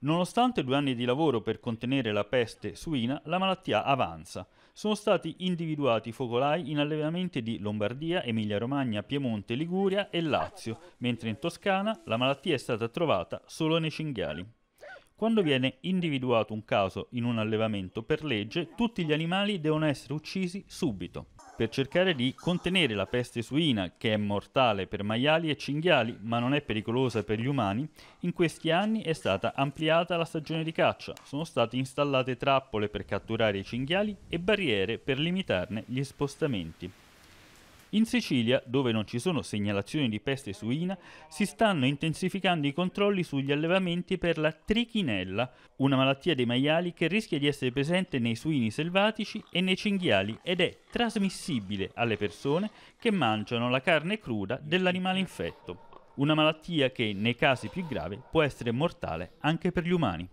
Nonostante due anni di lavoro per contenere la peste suina, la malattia avanza. Sono stati individuati focolai in allevamenti di Lombardia, Emilia-Romagna, Piemonte, Liguria e Lazio, mentre in Toscana la malattia è stata trovata solo nei cinghiali. Quando viene individuato un caso in un allevamento per legge, tutti gli animali devono essere uccisi subito per cercare di contenere la peste suina, che è mortale per maiali e cinghiali, ma non è pericolosa per gli umani, in questi anni è stata ampliata la stagione di caccia, sono state installate trappole per catturare i cinghiali e barriere per limitarne gli spostamenti. In Sicilia, dove non ci sono segnalazioni di peste suina, si stanno intensificando i controlli sugli allevamenti per la trichinella, una malattia dei maiali che rischia di essere presente nei suini selvatici e nei cinghiali ed è trasmissibile alle persone che mangiano la carne cruda dell'animale infetto. Una malattia che, nei casi più gravi, può essere mortale anche per gli umani.